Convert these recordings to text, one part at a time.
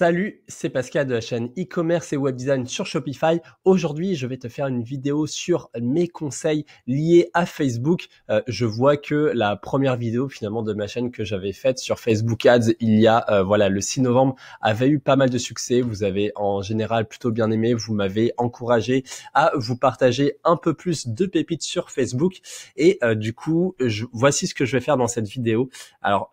Salut, c'est Pascal de la chaîne e-commerce et web design sur Shopify. Aujourd'hui, je vais te faire une vidéo sur mes conseils liés à Facebook. Euh, je vois que la première vidéo finalement de ma chaîne que j'avais faite sur Facebook Ads il y a euh, voilà le 6 novembre avait eu pas mal de succès. Vous avez en général plutôt bien aimé, vous m'avez encouragé à vous partager un peu plus de pépites sur Facebook et euh, du coup, je, voici ce que je vais faire dans cette vidéo. Alors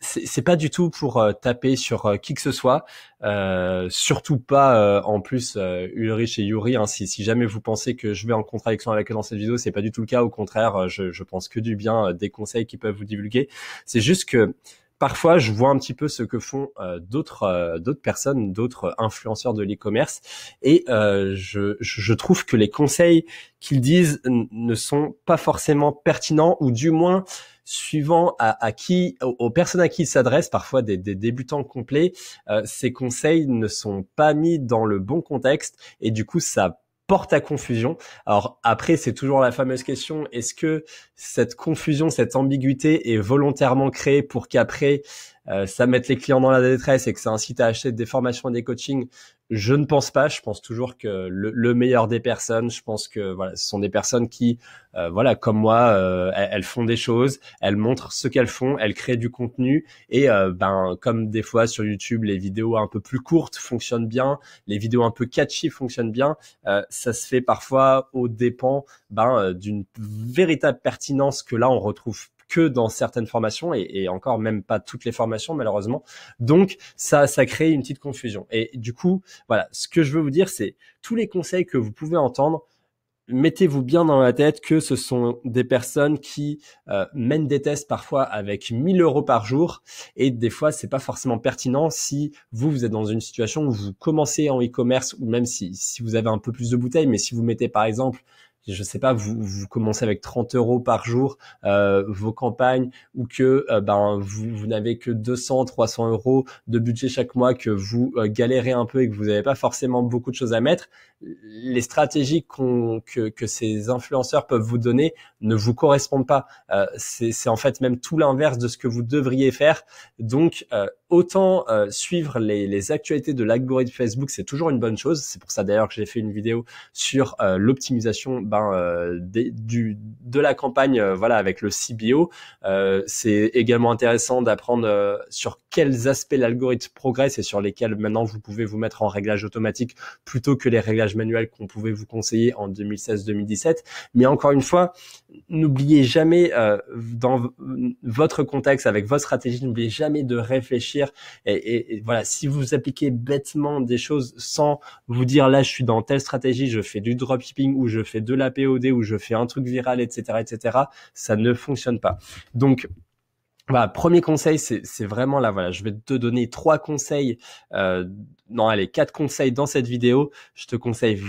c'est pas du tout pour euh, taper sur euh, qui que ce soit, euh, surtout pas euh, en plus Ulrich et Yuri. Hein, si, si, jamais vous pensez que je vais en contradiction avec eux dans cette vidéo, c'est pas du tout le cas. Au contraire, je, je pense que du bien des conseils qu'ils peuvent vous divulguer. C'est juste que parfois je vois un petit peu ce que font d'autres d'autres personnes, d'autres influenceurs de l'e-commerce et euh, je, je, trouve que les conseils qu'ils disent ne sont pas forcément pertinents ou du moins suivant à, qui, aux, personnes à qui il s'adresse, parfois des, débutants complets, euh, ces conseils ne sont pas mis dans le bon contexte et du coup ça porte à confusion. Alors après, c'est toujours la fameuse question, est-ce que cette confusion, cette ambiguïté est volontairement créée pour qu'après euh, ça met les clients dans la détresse et que ça incite à acheter des formations et des coachings, je ne pense pas. Je pense toujours que le, meilleur des personnes, je pense que voilà, ce sont des personnes qui, euh, voilà, comme moi, euh, elles, font des choses, elles montrent ce qu'elles font, elles créent du contenu et ben comme des fois sur YouTube, les vidéos un peu plus courtes fonctionnent bien, les vidéos un peu catchy fonctionnent bien. ça se fait parfois au dépens ben, d'une véritable pertinence que là on retrouve que dans certaines formations et, encore même pas toutes les formations malheureusement. Donc ça, ça crée une petite confusion. Et du coup, voilà, ce que je veux vous dire, c'est tous les conseils que vous pouvez entendre, mettez-vous bien dans la tête que ce sont des personnes qui euh, mènent des tests parfois avec 1000 euros par jour et des fois c'est pas forcément pertinent si vous vous êtes dans une situation où vous commencez en e-commerce ou même si, si vous avez un peu plus de bouteilles mais si vous mettez par exemple je sais pas, vous, vous commencez avec 30 euros par jour euh, vos campagnes ou que euh, ben vous, vous n'avez que 200, 300 euros de budget chaque mois, que vous euh, galérez un peu et que vous n'avez pas forcément beaucoup de choses à mettre, les stratégies que, que ces influenceurs peuvent vous donner ne vous correspondent pas. Euh, c'est en fait même tout l'inverse de ce que vous devriez faire. Donc autant suivre les, les, actualités de l'algorithme Facebook, c'est toujours une bonne chose. C'est pour ça d'ailleurs que j'ai fait une vidéo sur l'optimisation ben, euh, du, de la campagne, euh, voilà, avec le CBO. Euh, c'est également intéressant d'apprendre sur quels aspects l'algorithme progresse et sur lesquels maintenant vous pouvez vous mettre en réglage automatique plutôt que les réglages manuels qu'on pouvait vous conseiller en 2016-2017. Mais encore une fois, n'oubliez jamais euh, dans votre contexte, avec votre stratégie, n'oubliez jamais de réfléchir. Et, voilà, si vous appliquez bêtement des choses sans vous dire là, je suis dans telle stratégie, je fais du dropshipping ou je fais de la POD ou je fais un truc viral, etc., etc., ça ne fonctionne pas. Donc voilà, premier conseil, c'est vraiment là, voilà, je vais te donner trois conseils, euh, non, allez, quatre conseils dans cette vidéo. Je te conseille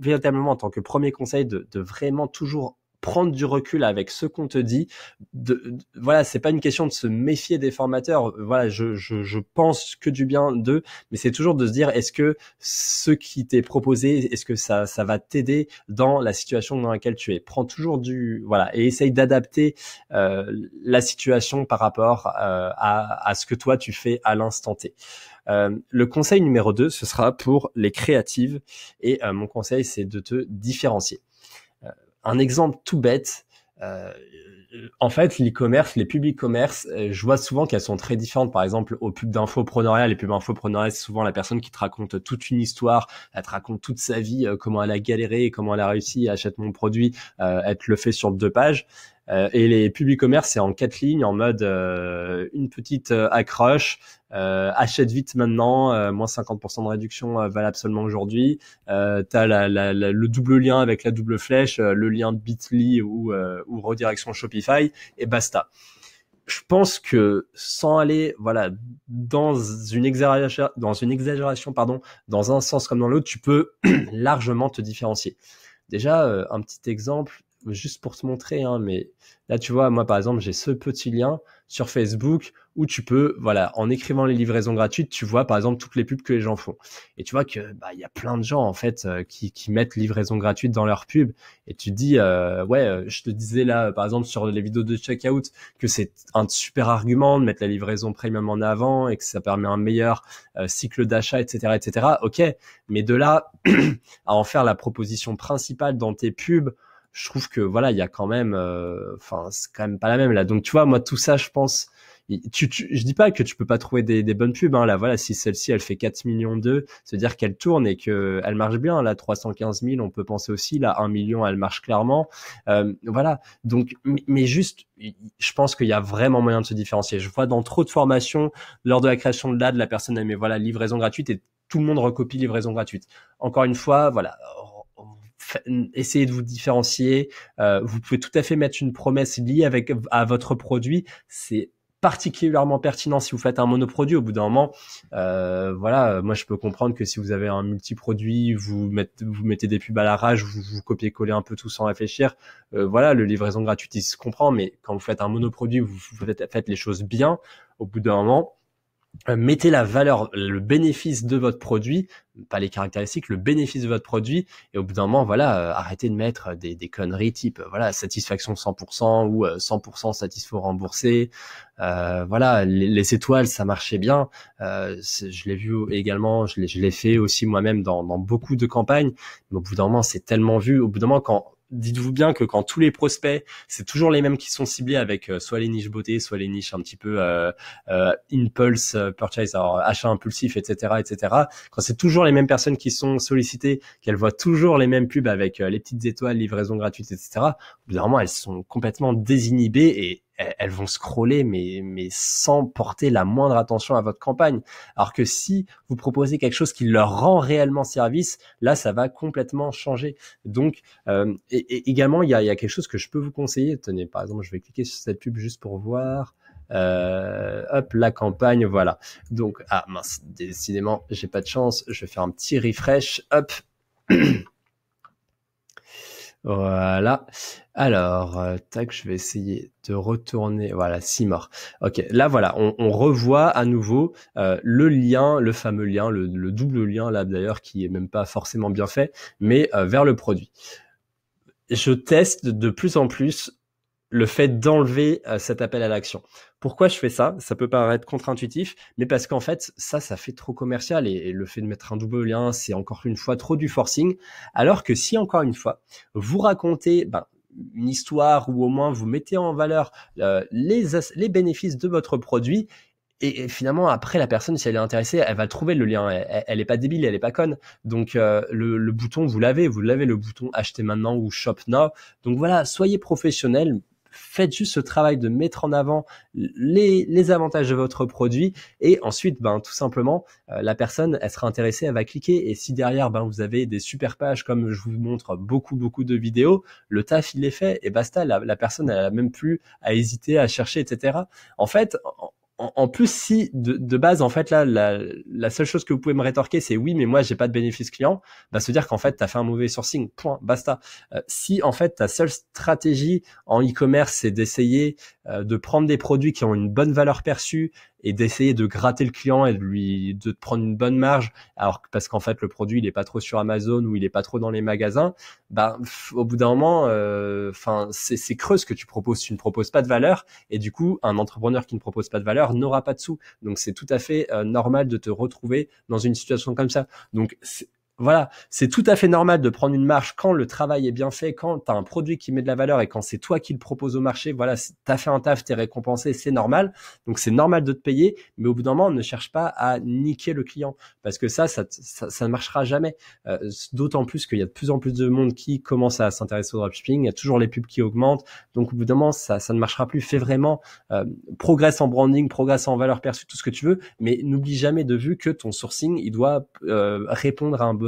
véritablement en tant que premier conseil de, de vraiment toujours prendre du recul avec ce qu'on te dit. De, voilà, c'est pas une question de se méfier des formateurs. Voilà, je, je, pense que du bien d'eux, mais c'est toujours de se dire est-ce que ce qui t'est proposé, est-ce que ça, ça va t'aider dans la situation dans laquelle tu es. Prends toujours du voilà et essaye d'adapter euh, la situation par rapport euh, à, ce que toi tu fais à l'instant T. Euh, le conseil numéro 2, ce sera pour les créatives. Et mon conseil, c'est de te différencier un exemple tout bête. Euh, en fait, l'e-commerce, les publics commerce euh, je vois souvent qu'elles sont très différentes. Par exemple, aux pubs d'infoprenariat, les pubs d'infoprenariat, c'est souvent la personne qui te raconte toute une histoire, elle te raconte toute sa vie, euh, comment elle a galéré, comment elle a réussi, achète mon produit, elle te le fait sur deux pages. Euh, et les publics commerces c'est en quatre lignes, en mode euh, une petite euh, accroche, achète vite maintenant, moins 50% de réduction valable seulement aujourd'hui. Euh, T'as le double lien avec la double flèche, le lien Bitly ou, ou redirection Shopify et basta je pense que sans aller voilà dans une exagération dans une exagération pardon dans un sens comme dans l'autre tu peux largement te différencier déjà un petit exemple juste pour te montrer, hein, mais là, tu vois, moi, par exemple, j'ai ce petit lien sur Facebook où tu peux, voilà, en écrivant les livraisons gratuites, tu vois, par exemple, toutes les pubs que les gens font. Et tu vois que, bah, il y a plein de gens, en fait, euh, qui, qui mettent livraison gratuite dans leurs pubs. Et tu dis, euh, ouais, euh, je te disais là, par exemple, sur les vidéos de checkout, que c'est un super argument de mettre la livraison premium en avant et que ça permet un meilleur cycle d'achat, etc., etc. Ok. Mais de là à en faire la proposition principale dans tes pubs, je trouve que voilà, il y a quand même, euh, enfin, c'est quand même pas la même là. Donc tu vois, moi tout ça, je pense. Tu, je dis pas que tu peux pas trouver des, des bonnes pubs hein, là voilà si celle-ci elle fait 4 millions d'eux à dire qu'elle tourne et que elle marche bien là 315 000 on peut penser aussi là 1 million elle marche clairement euh, voilà donc mais, juste je pense qu'il y a vraiment moyen de se différencier je vois dans trop de formations lors de la création de l'ad la personne elle voilà livraison gratuite et tout le monde recopie livraison gratuite encore une fois voilà essayez de vous différencier. Euh, vous pouvez tout à fait mettre une promesse liée avec à votre produit. C'est particulièrement pertinent si vous faites un monoproduit. Au bout d'un moment, euh, voilà, moi je peux comprendre que si vous avez un multiproduit, vous mettez, vous mettez des pubs à la vous, copiez coller un peu tout sans réfléchir. Euh, voilà, le livraison gratuite, il se comprend, mais quand vous faites un monoproduit, vous faites, faites les choses bien. Au bout d'un moment, euh, mettez la valeur, le bénéfice de votre produit, pas les caractéristiques, le bénéfice de votre produit, et au bout d'un moment, voilà, euh, arrêtez de mettre euh, des, des conneries type, voilà, satisfaction 100% ou 100% satisfait remboursé, voilà, les, étoiles, ça marchait bien, je l'ai vu également, je l'ai fait aussi moi-même dans, beaucoup de campagnes, mais au bout d'un moment, c'est tellement vu, au bout d'un moment, quand dites-vous bien que quand tous les prospects, c'est toujours les mêmes qui sont ciblés avec euh, soit les niches beauté, soit les niches un petit peu euh, euh, impulse purchase, alors achat impulsif, etc., etc. Quand c'est toujours les mêmes personnes qui sont sollicitées, qu'elles voient toujours les mêmes pubs avec les petites étoiles, livraison gratuite, etc. Bizarrement, elles sont complètement désinhibées et elles vont scroller, mais, mais sans porter la moindre attention à votre campagne. Alors que si vous proposez quelque chose qui leur rend réellement service, là, ça va complètement changer. Donc, euh, et, également, il y a, quelque chose que je peux vous conseiller. Tenez, par exemple, je vais cliquer sur cette pub juste pour voir. Euh, hop, la campagne, voilà. Donc, ah mince, décidément, j'ai pas de chance. Je vais faire un petit refresh. Hop. Voilà. Alors, euh, tac, je vais essayer de retourner. Voilà, six morts. Ok, là voilà, on, revoit à nouveau euh, le lien, le fameux lien, le, double lien là d'ailleurs qui est même pas forcément bien fait, mais euh, vers le produit. Je teste de plus en plus le fait d'enlever euh, cet appel à l'action. Pourquoi je fais ça Ça peut paraître contre-intuitif, mais parce qu'en fait, ça, ça fait trop commercial et, le fait de mettre un double lien, c'est encore une fois trop du forcing. Alors que si encore une fois, vous racontez ben, une histoire ou au moins vous mettez en valeur euh, les, les bénéfices de votre produit et, finalement, après, la personne, si elle est intéressée, elle va trouver le lien. Elle n'est pas débile, elle n'est pas conne. Donc, euh, le, le, bouton, vous l'avez. Vous l'avez, le bouton acheter maintenant ou shop now. Donc, voilà, soyez professionnel. Faites juste ce travail de mettre en avant les, les avantages de votre produit et ensuite, ben, tout simplement, euh, la personne, elle sera intéressée, elle va cliquer. Et si derrière, ben, vous avez des super pages comme je vous montre beaucoup, beaucoup de vidéos, le taf, il est fait et basta. La, personne, elle a même plus à hésiter, à chercher, etc. En fait, en, plus, si de, base, en fait, là, la, la, seule chose que vous pouvez me rétorquer, c'est oui, mais moi, j'ai pas de bénéfice client, bah, se dire qu'en fait, tu as fait un mauvais sourcing, point, basta. Euh, si, en fait, ta seule stratégie en e-commerce, c'est d'essayer euh, de prendre des produits qui ont une bonne valeur perçue et d'essayer de gratter le client et de lui de prendre une bonne marge alors parce qu'en fait le produit il est pas trop sur Amazon ou il est pas trop dans les magasins bah au bout d'un moment euh, enfin c'est creux ce que tu proposes tu ne proposes pas de valeur et du coup un entrepreneur qui ne propose pas de valeur n'aura pas de sous donc c'est tout à fait euh, normal de te retrouver dans une situation comme ça donc voilà, c'est tout à fait normal de prendre une marche quand le travail est bien fait, quand tu as un produit qui met de la valeur et quand c'est toi qui le proposes au marché, voilà, tu as fait un taf, es récompensé, c'est normal. Donc c'est normal de te payer, mais au bout d'un moment, ne cherche pas à niquer le client parce que ça, ça, ça, ne marchera jamais. Euh, d'autant plus qu'il y a de plus en plus de monde qui commence à s'intéresser au dropshipping, il y a toujours les pubs qui augmentent, donc au bout d'un moment, ça, ça ne marchera plus. Fais vraiment euh, progresse en branding, progresse en valeur perçue, tout ce que tu veux, mais n'oublie jamais de vue que ton sourcing, il doit euh, répondre à un besoin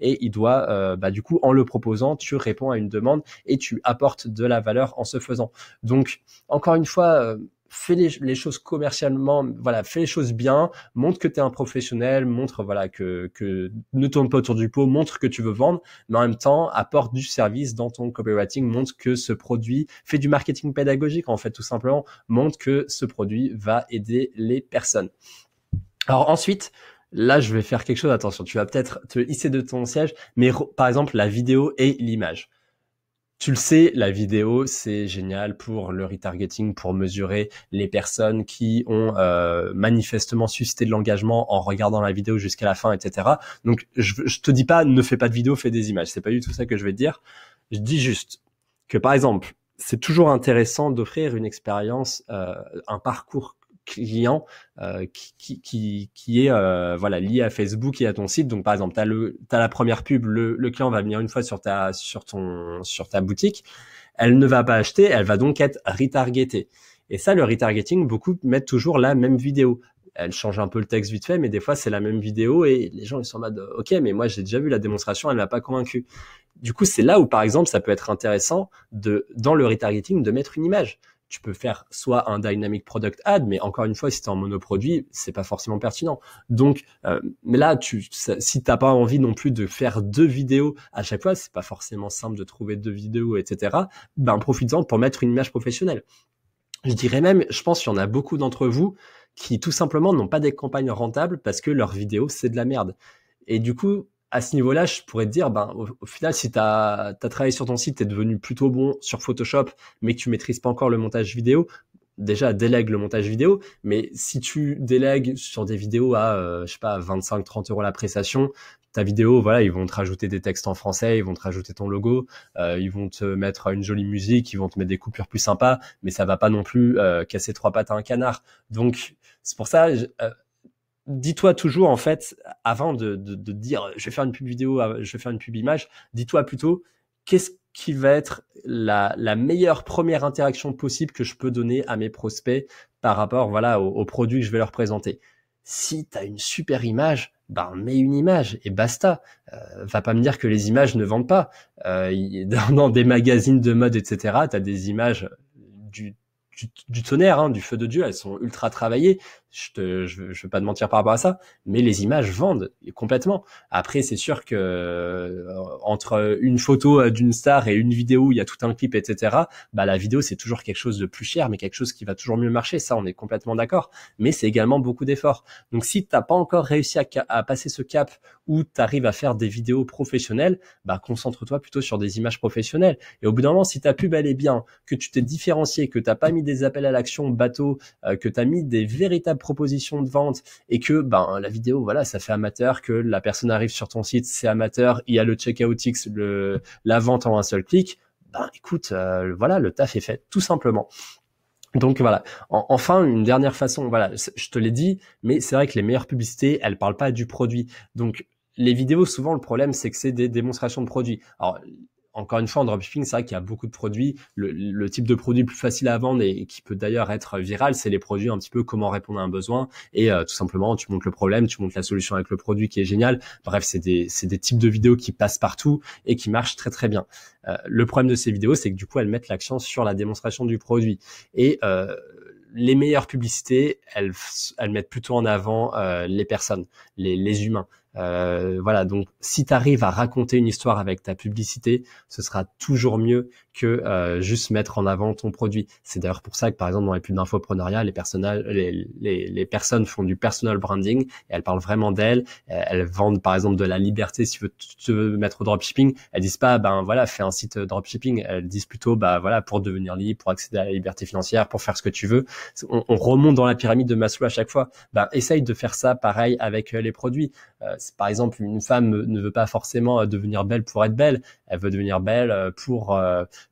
et il doit, euh, bah, du coup, en le proposant, tu réponds à une demande et tu apportes de la valeur en se faisant. Donc, encore une fois, euh, fais les, choses commercialement, voilà, fais les choses bien, montre que tu es un professionnel, montre voilà que, que ne tourne pas autour du pot, montre que tu veux vendre, mais en même temps apporte du service dans ton copywriting, montre que ce produit fait du marketing pédagogique en fait tout simplement, montre que ce produit va aider les personnes. Alors ensuite, là, je vais faire quelque chose. Attention, tu vas peut-être te hisser de ton siège, mais par exemple, la vidéo et l'image. Tu le sais, la vidéo, c'est génial pour le retargeting, pour mesurer les personnes qui ont euh, manifestement suscité de l'engagement en regardant la vidéo jusqu'à la fin, etc. Donc, je, je te dis pas, ne fais pas de vidéo, fais des images. C'est pas du tout ça que je vais te dire. Je dis juste que, par exemple, c'est toujours intéressant d'offrir une expérience, euh, un parcours client euh, qui, qui, qui, est euh, voilà lié à Facebook et à ton site. Donc par exemple, tu as, le, la première pub, le, client va venir une fois sur ta, sur ton, sur ta boutique, elle ne va pas acheter, elle va donc être retargetée. Et ça, le retargeting, beaucoup mettent toujours la même vidéo. Elle change un peu le texte vite fait, mais des fois c'est la même vidéo et les gens ils sont en mode ok, mais moi j'ai déjà vu la démonstration, elle m'a pas convaincu. Du coup, c'est là où par exemple ça peut être intéressant de dans le retargeting de mettre une image tu peux faire soit un dynamic product ad, mais encore une fois, si tu es en monoproduit, c'est pas forcément pertinent. Donc, euh, mais là, tu, si t'as pas envie non plus de faire deux vidéos à chaque fois, c'est pas forcément simple de trouver deux vidéos, etc. Ben, profites-en pour mettre une image professionnelle. Je dirais même, je pense qu'il y en a beaucoup d'entre vous qui tout simplement n'ont pas des campagnes rentables parce que leurs vidéos, c'est de la merde. Et du coup, à ce niveau-là, je pourrais te dire, ben, au, final, si tu as, travaillé sur ton site, tu es devenu plutôt bon sur Photoshop, mais que tu maîtrises pas encore le montage vidéo, déjà délègue le montage vidéo, mais si tu délègues sur des vidéos à, euh, je sais pas, 25-30 euros la prestation, ta vidéo, voilà, ils vont te rajouter des textes en français, ils vont te rajouter ton logo, euh, ils vont te mettre une jolie musique, ils vont te mettre des coupures plus sympas, mais ça va pas non plus euh, casser trois pattes à un canard. Donc c'est pour ça, je, dis-toi toujours, en fait, avant de, de, dire euh, je vais faire une pub vidéo, euh, je vais faire une pub image, dis-toi plutôt qu'est-ce qui va être la, meilleure première interaction possible que je peux donner à mes prospects par rapport voilà au produit que je vais leur présenter. Si tu as une super image, ben mets une image et basta. Euh, va pas me dire que les images ne vendent pas. Euh, dans, dans, des magazines de mode, etc., tu as des images du du, tonnerre, hein, du feu de Dieu, elles sont ultra travaillées. Je ne je, je, veux pas te mentir par rapport à ça, mais les images vendent complètement. Après, c'est sûr que euh, entre une photo euh, d'une star et une vidéo, où il y a tout un clip, etc. Bah la vidéo, c'est toujours quelque chose de plus cher, mais quelque chose qui va toujours mieux marcher. Ça, on est complètement d'accord. Mais c'est également beaucoup d'efforts. Donc, si tu n'as pas encore réussi à, à passer ce cap où tu arrives à faire des vidéos professionnelles, bah concentre-toi plutôt sur des images professionnelles. Et au bout d'un moment, si ta pub elle est bien, que tu t'es différencié, que tu n'as pas mm. mis des appels à l'action bateau, euh, que tu as mis des véritables propositions de vente et que ben la vidéo, voilà, ça fait amateur, que la personne arrive sur ton site, c'est amateur, il y a le out X, le, la vente en un seul clic, ben écoute, euh, voilà, le taf est fait, tout simplement. Donc voilà. enfin, une dernière façon, voilà, je te l'ai dit, mais c'est vrai que les meilleures publicités, elles parlent pas du produit. Donc les vidéos, souvent, le problème, c'est que c'est des démonstrations de produits. Alors, encore une fois, en dropshipping, c'est vrai qu'il y a beaucoup de produits. Le, type de produit le plus facile à vendre et qui peut d'ailleurs être viral, c'est les produits un petit peu comment répondre à un besoin. Et euh, tout simplement, tu montes le problème, tu montes la solution avec le produit qui est génial. Bref, c'est des, types de vidéos qui passent partout et qui marchent très très bien. Euh, le problème de ces vidéos, c'est que du coup, elles mettent l'accent sur la démonstration du produit. Et euh, les meilleures publicités, elles, mettent plutôt en avant les personnes, les humains. Euh, voilà, donc si tu arrives à raconter une histoire avec ta publicité, ce sera toujours mieux que euh, juste mettre en avant ton produit. C'est d'ailleurs pour ça que, par exemple, dans les pubs d'infoprenariat, les, les, les, les, personnes font du personal branding, et elles parlent vraiment d'elles, euh, elles vendent, par exemple, de la liberté. Si tu veux, tu veux mettre au dropshipping, elles disent pas, ben voilà, fais un site euh, dropshipping. Elles disent plutôt, ben, voilà, pour devenir libre, pour accéder à la liberté financière, pour faire ce que tu veux. On, on remonte dans la pyramide de Maslow à chaque fois. Ben, essaye de faire ça pareil avec les produits. par exemple, une femme ne veut pas forcément devenir belle pour être belle. Elle veut devenir belle pour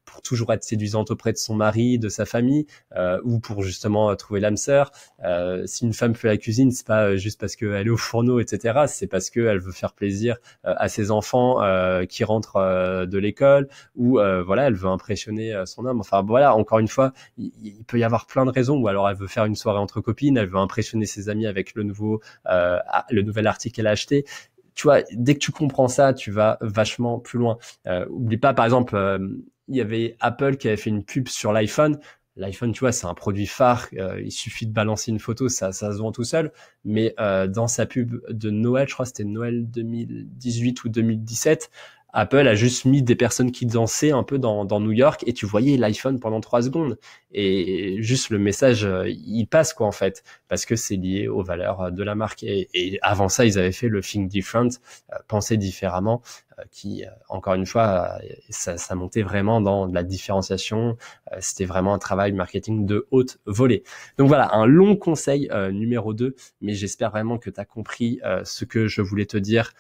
pour toujours être séduisante auprès de son mari, de sa famille, euh, ou pour justement euh, trouver l'âme sœur. Euh, si une femme fait la cuisine, c'est pas juste parce qu'elle est au fourneau, etc. C'est parce qu'elle veut faire plaisir à ses enfants qui rentrent de l'école, ou voilà, elle veut impressionner son homme. Enfin voilà, encore une fois, il, peut y avoir plein de raisons. Ou alors elle veut faire une soirée entre copines, elle veut impressionner ses amis avec le nouveau, le nouvel article qu'elle a acheté tu vois, dès que tu comprends ça, tu vas vachement plus loin. Euh, oublie pas, par exemple, il y avait Apple qui avait fait une pub sur l'iPhone. L'iPhone, tu vois, c'est un produit phare. Euh, il suffit de balancer une photo, ça, ça se vend tout seul. Mais euh, dans sa pub de Noël, je crois que c'était Noël 2018 ou 2017, Apple a juste mis des personnes qui dansaient un peu dans, New York et tu voyais l'iPhone pendant trois secondes. Et juste le message, euh, il passe quoi en fait, parce que c'est lié aux valeurs de la marque. Et, avant ça, ils avaient fait le Think Different, penser différemment, euh, qui, euh, encore une fois, euh, ça, ça, montait vraiment dans de la différenciation. C'était vraiment un travail marketing de haute volée. Donc voilà, un long conseil numéro 2, mais j'espère vraiment que tu as compris ce que je voulais te dire.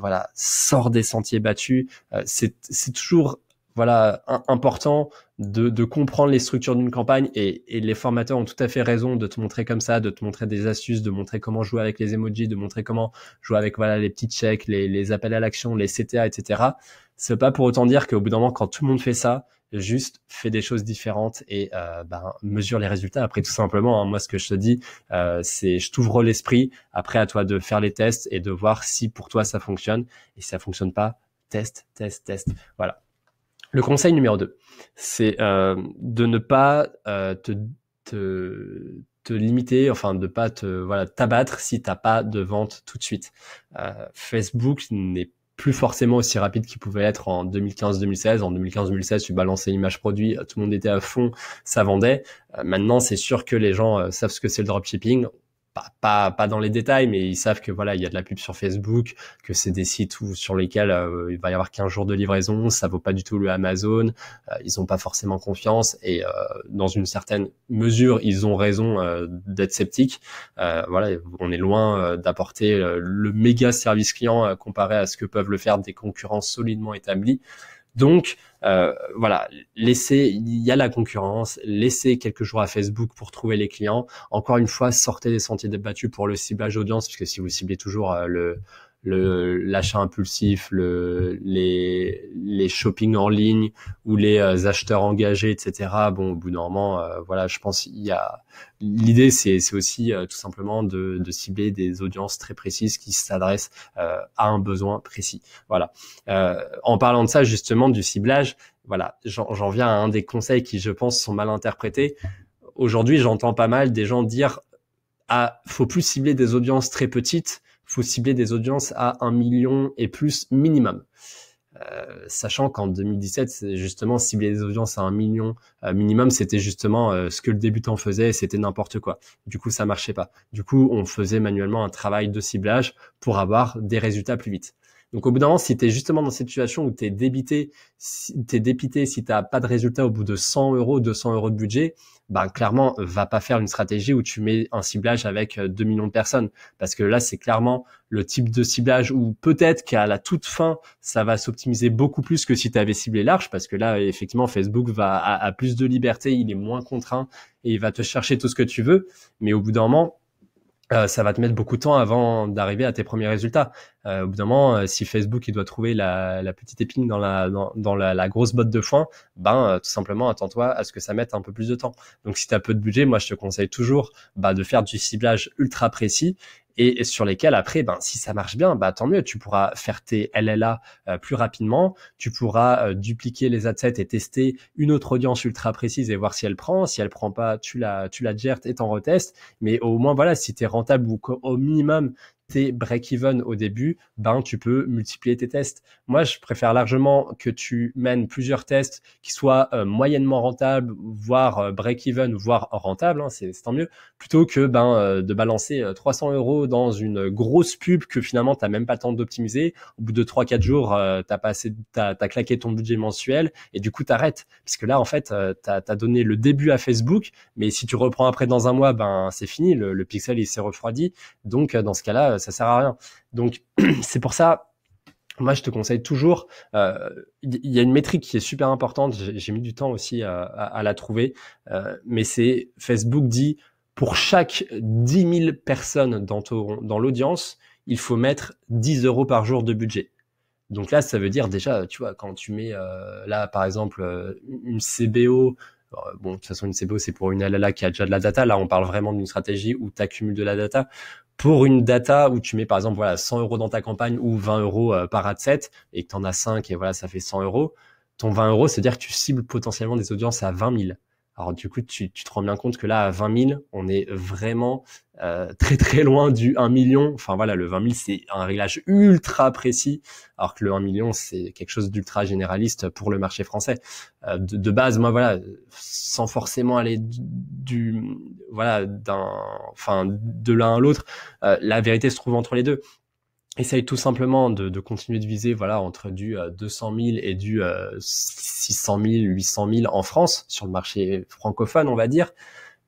voilà, sors des sentiers battus. c'est toujours voilà important de, comprendre les structures d'une campagne et, les formateurs ont tout à fait raison de te montrer comme ça, de te montrer des astuces, de montrer comment jouer avec les emojis, de montrer comment jouer avec voilà les petits checks, les, appels à l'action, les CTA, etc. C'est pas pour autant dire qu'au bout d'un moment, quand tout le monde fait ça, juste fais des choses différentes et euh, ben, mesure les résultats. Après, tout simplement, hein, moi, ce que je te dis, euh, c'est je t'ouvre l'esprit. Après, à toi de faire les tests et de voir si pour toi ça fonctionne. Et si ça fonctionne pas, test, test, test. Voilà. Le conseil numéro 2, c'est euh, de ne pas euh, te, te, limiter, enfin de pas te voilà t'abattre si t'as pas de vente tout de suite. Euh, Facebook n'est plus forcément aussi rapide qu'il pouvait être en 2015-2016. En 2015-2016, tu balançais image produit, tout le monde était à fond, ça vendait. maintenant, c'est sûr que les gens savent ce que c'est le dropshipping pas, pas, dans les détails, mais ils savent que voilà, il y a de la pub sur Facebook, que c'est des sites où, sur lesquels euh, il va y avoir 15 jours de livraison, ça vaut pas du tout le Amazon, euh, ils n'ont pas forcément confiance et euh, dans une certaine mesure, ils ont raison d'être sceptiques. voilà, on est loin d'apporter le méga service client comparé à ce que peuvent le faire des concurrents solidement établis. Donc, euh, voilà, laissez, il y a la concurrence, laissez quelques jours à Facebook pour trouver les clients. Encore une fois, sortez des sentiers débattus pour le ciblage audience, puisque si vous ciblez toujours euh, le, le mm. l'achat impulsif, le, les les shopping en ligne ou les euh, acheteurs engagés, etc. Bon, au bout d'un moment, euh, voilà, je pense il y a l'idée, c'est c'est aussi euh, tout simplement de, de cibler des audiences très précises qui s'adressent à un besoin précis. Voilà. en parlant de ça justement du ciblage, voilà, j'en viens à un des conseils qui je pense sont mal interprétés. Aujourd'hui, j'entends pas mal des gens dire ah, faut plus cibler des audiences très petites faut cibler des audiences à un million et plus minimum. Euh, sachant qu'en 2017, justement, cibler des audiences à un million euh, minimum, c'était justement euh, ce que le débutant faisait, c'était n'importe quoi. Du coup, ça marchait pas. Du coup, on faisait manuellement un travail de ciblage pour avoir des résultats plus vite. Donc au bout d'un moment, si tu es justement dans cette situation où tu es débité, si tu es dépité si tu pas de résultat au bout de 100 euros, 200 euros de budget, ben clairement, va pas faire une stratégie où tu mets un ciblage avec 2 euh, millions de personnes. Parce que là, c'est clairement le type de ciblage où peut-être qu'à la toute fin, ça va s'optimiser beaucoup plus que si tu avais ciblé large. Parce que là, effectivement, Facebook va plus de liberté, il est moins contraint et il va te chercher tout ce que tu veux. Mais au bout d'un moment, euh, ça va te mettre beaucoup de temps avant d'arriver à tes premiers résultats. Euh, au bout d'un moment, euh, si Facebook il doit trouver la, petite épine dans la dans, la, grosse botte de foin, ben euh, tout simplement attends-toi à ce que ça mette un peu plus de temps. Donc si tu as peu de budget, moi je te conseille toujours bah, de faire du ciblage ultra précis et, sur lesquels après, ben, si ça marche bien, bah, tant mieux, tu pourras faire tes LLA euh, plus rapidement, tu pourras euh, dupliquer les adsets et tester une autre audience ultra précise et voir si elle prend, si elle prend pas, tu la, tu la gères et t'en retestes, mais au moins, voilà, si tu rentable ou au minimum, break-even au début, ben, tu peux multiplier tes tests. Moi, je préfère largement que tu mènes plusieurs tests qui soient euh, moyennement rentables, voire euh, break-even, voire rentables, hein, c'est tant mieux, plutôt que ben, euh, de balancer 300 euros dans une grosse pub que finalement, tu même pas le temps d'optimiser. Au bout de 3-4 jours, euh, tu as, t'as claqué ton budget mensuel et du coup, tu arrêtes. Parce que là, en fait, tu as, donné le début à Facebook, mais si tu reprends après dans un mois, ben, c'est fini, le, le pixel, il s'est refroidi. Donc, dans ce cas-là, ça sert à rien. Donc c'est pour ça, moi, je te conseille toujours. Euh, il y a une métrique qui est super importante. J'ai mis du temps aussi à, la trouver, euh, mais c'est Facebook dit pour chaque 10 000 personnes dans, dans l'audience, il faut mettre 10 euros par jour de budget. Donc là, ça veut dire déjà, tu vois, quand tu mets euh, là, par exemple, une CBO bon, de toute façon, une CBO, c'est pour une alala qui a déjà de la data. Là, on parle vraiment d'une stratégie où tu accumules de la data pour une data où tu mets par exemple voilà 100 euros dans ta campagne ou 20 euros euh, par ad set et que tu en as 5 et voilà ça fait 100 euros, ton 20 euros, c'est-à-dire que tu cibles potentiellement des audiences à 20 000. Alors du coup, tu, tu, te rends bien compte que là, à 20 000, on est vraiment euh, très très loin du 1 million. Enfin voilà, le 20 000, c'est un réglage ultra précis, alors que le 1 million, c'est quelque chose d'ultra généraliste pour le marché français. Euh, de, base, moi voilà, sans forcément aller du, voilà d'un, enfin de l'un à l'autre, euh, la vérité se trouve entre les deux essaye tout simplement de, continuer de viser voilà entre du 200 euh, 000 et du euh, 600 000, 800 000 en France sur le marché francophone, on va dire.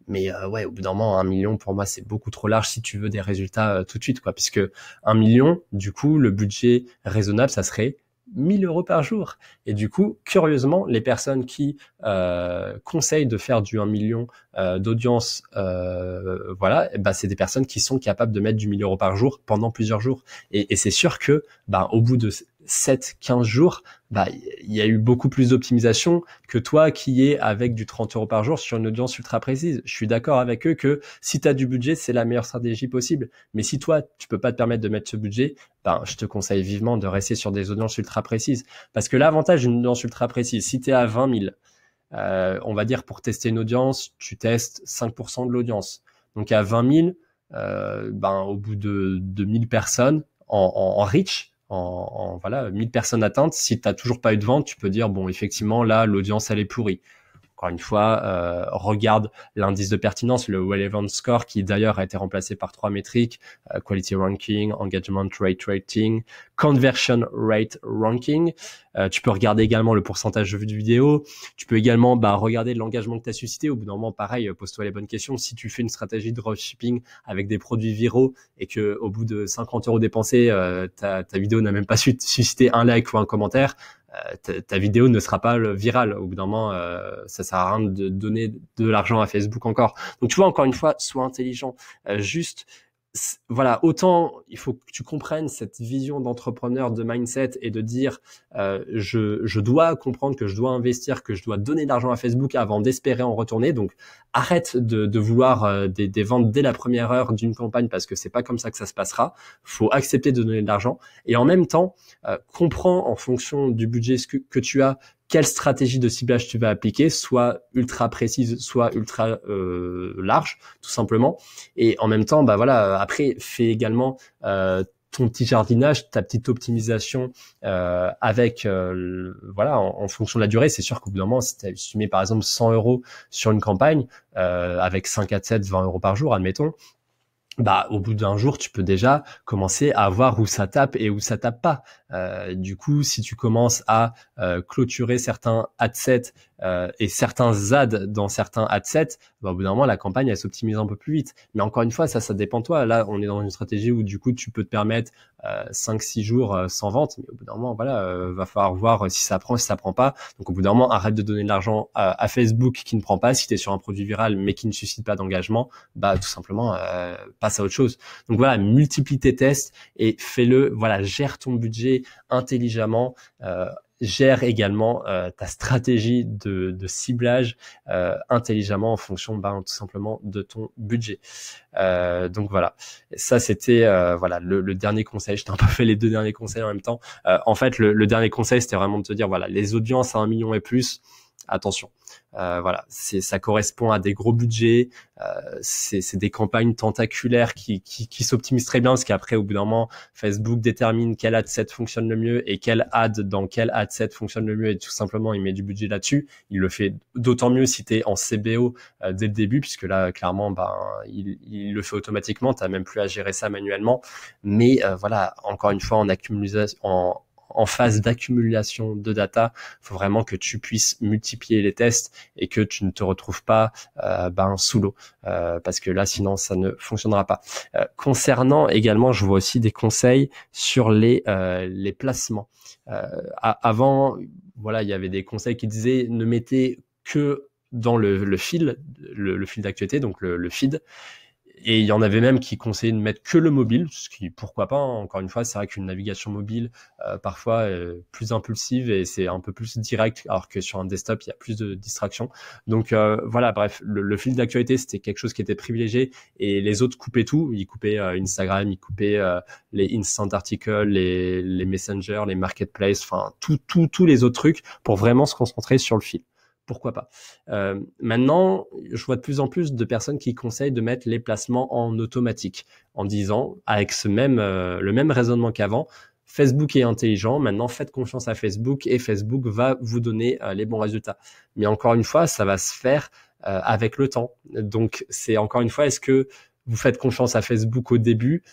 Mais euh, ouais, au bout d'un moment, un million pour moi c'est beaucoup trop large si tu veux des résultats euh, tout de suite, quoi. Puisque un million, du coup, le budget raisonnable, ça serait 1000 euros par jour. Et du coup, curieusement, les personnes qui euh, conseillent de faire du 1 million euh, d'audience, euh, voilà, bah, c'est des personnes qui sont capables de mettre du 1000 euros par jour pendant plusieurs jours. Et, c'est sûr que, bah, au bout de 7, 15 jours, bah, il y a eu beaucoup plus d'optimisation que toi qui es avec du 30 euros par jour sur une audience ultra précise. Je suis d'accord avec eux que si tu as du budget, c'est la meilleure stratégie possible. Mais si toi, tu peux pas te permettre de mettre ce budget, ben, je te conseille vivement de rester sur des audiences ultra précises. Parce que l'avantage d'une audience ultra précise, si tu es à 20 000, euh, on va dire pour tester une audience, tu testes 5% de l'audience. Donc à 20 000, euh, ben, au bout de, de 1000 personnes en, en, en, voilà 1000 personnes atteintes, si tu toujours pas eu de vente, tu peux dire bon effectivement là l'audience elle est pourrie encore une fois, euh, regarde l'indice de pertinence, le relevant score, qui d'ailleurs a été remplacé par trois métriques, euh, quality ranking, engagement rate rating, conversion rate ranking. Euh, tu peux regarder également le pourcentage de vues de vidéo. Tu peux également bah, regarder l'engagement que tu as suscité. Au bout d'un moment, pareil, pose-toi les bonnes questions. Si tu fais une stratégie de dropshipping avec des produits viraux et que au bout de 50 euros dépensés, ta, ta vidéo n'a même pas suscité un like ou un commentaire, euh, ta, vidéo ne sera pas virale. Au bout d'un moment, euh, ça sert à rien de donner de l'argent à Facebook encore. Donc tu vois, encore une fois, sois intelligent. Euh, juste voilà, autant il faut que tu comprennes cette vision d'entrepreneur, de mindset et de dire euh, je, je, dois comprendre que je dois investir, que je dois donner de l'argent à Facebook avant d'espérer en retourner. Donc arrête de, de vouloir euh, des, ventes dès la première heure d'une campagne parce que c'est pas comme ça que ça se passera. Faut accepter de donner de l'argent et en même temps euh, comprends en fonction du budget que, que tu as quelle stratégie de ciblage tu vas appliquer, soit ultra précise, soit ultra euh, large, tout simplement. Et en même temps, bah voilà, après fais également euh, ton petit jardinage, ta petite optimisation euh, avec voilà en, fonction de la durée. C'est sûr qu'au bout d'un moment, si tu mets par exemple 100 euros sur une campagne avec 5 à 7, 20 euros par jour, admettons, bah, au bout d'un jour, tu peux déjà commencer à voir où ça tape et où ça tape pas. Euh, du coup, si tu commences à euh, clôturer certains ad euh, et certains ZAD dans certains adsets, bah, au bout d'un moment, la campagne, elle s'optimise un peu plus vite. Mais encore une fois, ça, ça dépend de toi. Là, on est dans une stratégie où, du coup, tu peux te permettre euh, 5-6 jours euh, sans vente, mais au bout d'un moment, voilà, euh, va falloir voir si ça prend, si ça prend pas. Donc, au bout d'un moment, arrête de donner de l'argent à, à, Facebook qui ne prend pas. Si tu es sur un produit viral, mais qui ne suscite pas d'engagement, bah, tout simplement, passe à autre chose. Donc, voilà, multiplie tes tests et fais-le. Voilà, gère ton budget intelligemment gère également euh, ta stratégie de, ciblage euh, intelligemment en fonction ben, tout simplement de ton budget. Euh, donc voilà, ça c'était voilà le, dernier conseil. Je t'ai un peu fait les deux derniers conseils en même temps. en fait, le, dernier conseil c'était vraiment de te dire voilà les audiences à un million et plus attention. Euh, voilà, ça correspond à des gros budgets, euh, c'est des campagnes tentaculaires qui, s'optimisent très bien parce qu'après, au bout d'un moment, Facebook détermine quel ad set fonctionne le mieux et quel ad dans quel ad set fonctionne le mieux et tout simplement, il met du budget là-dessus. Il le fait d'autant mieux si tu es en CBO euh, dès le début puisque là, clairement, ben, il, le fait automatiquement, tu même plus à gérer ça manuellement. Mais euh, voilà, encore une fois, en, accumulation, en, en phase d'accumulation de data, il faut vraiment que tu puisses multiplier les tests et que tu ne te retrouves pas euh, ben, sous l'eau, euh, parce que là sinon ça ne fonctionnera pas. Euh, concernant également, je vois aussi des conseils sur les les placements. avant, voilà, il y avait des conseils qui disaient ne mettez que dans le, fil, le, fil d'actualité, donc le, le feed, et il y en avait même qui conseillaient de mettre que le mobile, ce qui pourquoi pas. Hein. Encore une fois, c'est vrai qu'une navigation mobile euh, parfois est euh, plus impulsive et c'est un peu plus direct, alors que sur un desktop il y a plus de distractions. Donc euh, voilà, bref, le, fil d'actualité c'était quelque chose qui était privilégié et les autres coupaient tout. Ils coupaient Instagram, ils coupaient les instant articles, les, les messengers, les marketplaces, enfin tout, tout, tous les autres trucs pour vraiment se concentrer sur le fil pourquoi pas. Euh, maintenant, je vois de plus en plus de personnes qui conseillent de mettre les placements en automatique, en disant, avec même, euh, le même raisonnement qu'avant, Facebook est intelligent, maintenant faites confiance à Facebook et Facebook va vous donner euh, les bons résultats. Mais encore une fois, ça va se faire avec le temps. Donc c'est encore une fois, est-ce que vous faites confiance à Facebook au début,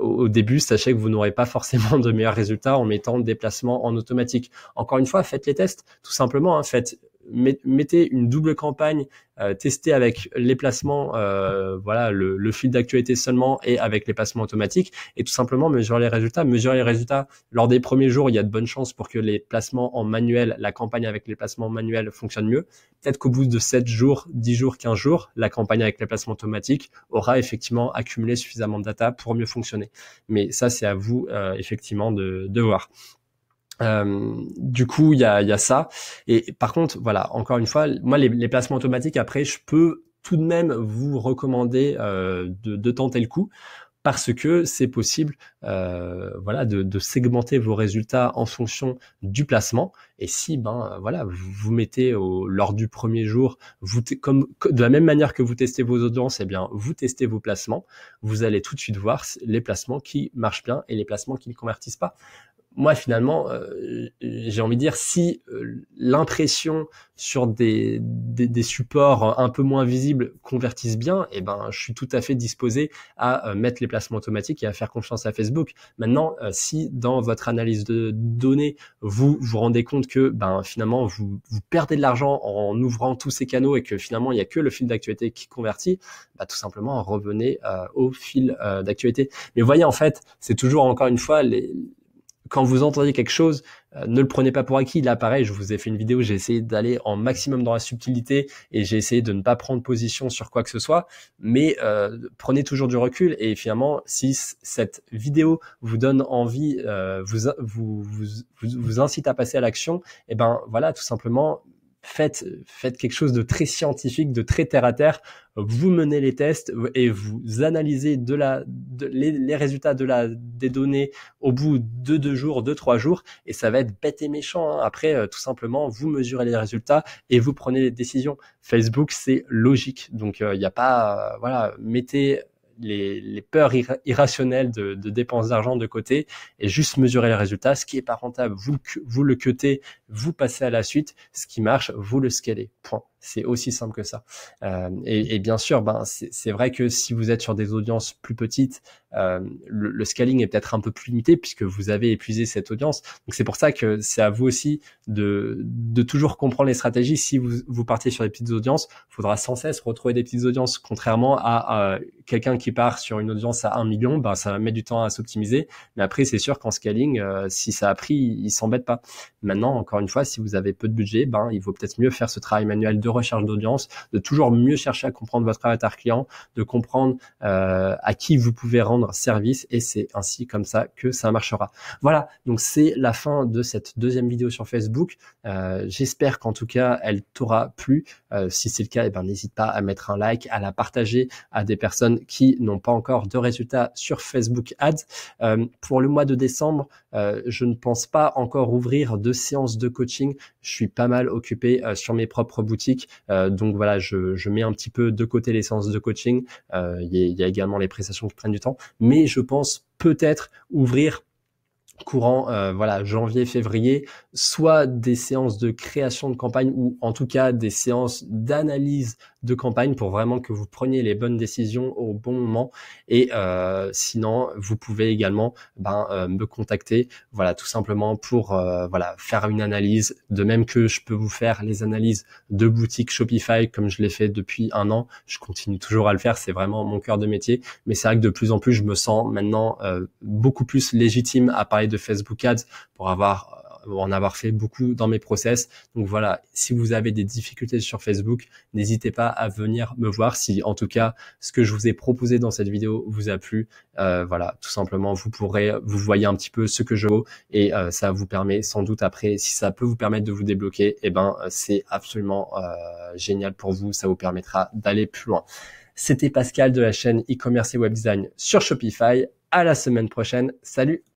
au début, sachez que vous n'aurez pas forcément de meilleurs résultats en mettant des placements en automatique. Encore une fois, faites les tests, tout simplement. Hein. faites mettez une double campagne, euh, testez avec les placements, euh, voilà, le, fil d'actualité seulement et avec les placements automatiques et tout simplement mesurez les résultats. Mesurez les résultats lors des premiers jours, il y a de bonnes chances pour que les placements en manuel, la campagne avec les placements manuels fonctionne mieux. Peut-être qu'au bout de 7 jours, 10 jours, 15 jours, la campagne avec les placements automatiques aura effectivement accumulé suffisamment de data pour mieux fonctionner. Mais ça, c'est à vous euh, effectivement de, de voir. Euh, du coup, il y a, ça. Et par contre, voilà, encore une fois, moi, les, placements automatiques, après, je peux tout de même vous recommander euh, de, tenter le coup parce que c'est possible, euh, voilà, de, segmenter vos résultats en fonction du placement. Et si, ben, voilà, vous, mettez au, lors du premier jour, vous comme de la même manière que vous testez vos audiences, et eh bien, vous testez vos placements. Vous allez tout de suite voir les placements qui marchent bien et les placements qui ne convertissent pas moi finalement, euh, j'ai envie de dire, si euh, l'impression sur des, supports un peu moins visibles convertissent bien, et eh ben, je suis tout à fait disposé à euh, mettre les placements automatiques et à faire confiance à Facebook. Maintenant, si dans votre analyse de données, vous vous rendez compte que ben, finalement, vous, perdez de l'argent en ouvrant tous ces canaux et que finalement, il n'y a que le fil d'actualité qui convertit, bah, tout simplement, revenez au fil d'actualité. Mais voyez, en fait, c'est toujours encore une fois les quand vous entendez quelque chose, euh, ne le prenez pas pour acquis. Là, pareil, je vous ai fait une vidéo, j'ai essayé d'aller en maximum dans la subtilité et j'ai essayé de ne pas prendre position sur quoi que ce soit. Mais euh, prenez toujours du recul et finalement, si cette vidéo vous donne envie, euh, vous, vous, vous, vous incite à passer à l'action, et eh ben voilà, tout simplement, faites, euh, faites quelque chose de très scientifique, de très terre à terre. Vous menez les tests et vous analysez de la, de, les, résultats de la, des données au bout de deux jours, de trois jours, et ça va être bête et méchant. Hein. Après, euh, tout simplement, vous mesurez les résultats et vous prenez les décisions. Facebook, c'est logique, donc il euh, n'y a pas, voilà, mettez les, peurs irrationnelles de, dépenses d'argent de côté et juste mesurer les résultats. Ce qui est pas rentable, vous, le cutez, vous passez à la suite. Ce qui marche, vous le scalez. Point. C'est aussi simple que ça. Euh, et, et, bien sûr, ben, c'est vrai que si vous êtes sur des audiences plus petites, euh, le, le, scaling est peut-être un peu plus limité puisque vous avez épuisé cette audience. Donc c'est pour ça que c'est à vous aussi de, de toujours comprendre les stratégies. Si vous, vous partez sur des petites audiences, il faudra sans cesse retrouver des petites audiences. Contrairement à, quelqu'un qui part sur une audience à 1 million, ben, ça met du temps à s'optimiser. Mais après, c'est sûr qu'en scaling, euh, si ça a pris, il s'embête pas. Maintenant, encore une fois, si vous avez peu de budget, ben, il vaut peut-être mieux faire ce travail manuel de de recherche d'audience, de toujours mieux chercher à comprendre votre avatar client, de comprendre euh, à qui vous pouvez rendre service et c'est ainsi comme ça que ça marchera. Voilà, donc c'est la fin de cette deuxième vidéo sur Facebook. Euh, j'espère qu'en tout cas, elle t'aura plu. Euh, si c'est le cas, et eh ben, n'hésite pas à mettre un like, à la partager à des personnes qui n'ont pas encore de résultats sur Facebook Ads. pour le mois de décembre, euh, je ne pense pas encore ouvrir de séances de coaching. Je suis pas mal occupé euh, sur mes propres boutiques. Euh, donc voilà, je, mets un petit peu de côté les séances de coaching. Il y, y, a également les prestations qui prennent du temps. Mais je pense peut-être ouvrir courant voilà janvier février soit des séances de création de campagne ou en tout cas des séances d'analyse de campagne pour vraiment que vous preniez les bonnes décisions au bon moment. Et euh, sinon, vous pouvez également ben, euh, me contacter, voilà, tout simplement pour euh, voilà faire une analyse. De même que je peux vous faire les analyses de boutique Shopify comme je l'ai fait depuis un an. Je continue toujours à le faire, c'est vraiment mon cœur de métier. Mais c'est vrai que de plus en plus, je me sens maintenant beaucoup plus légitime à parler de Facebook Ads pour avoir en avoir fait beaucoup dans mes process. Donc voilà, si vous avez des difficultés sur Facebook, n'hésitez pas à venir me voir si en tout cas ce que je vous ai proposé dans cette vidéo vous a plu. Euh, voilà, tout simplement, vous pourrez, vous voyez un petit peu ce que je veux et euh, ça vous permet sans doute après, si ça peut vous permettre de vous débloquer, et eh ben euh, c'est absolument génial pour vous. Ça vous permettra d'aller plus loin. C'était Pascal de la chaîne e-commerce et web design sur Shopify. À la semaine prochaine. Salut!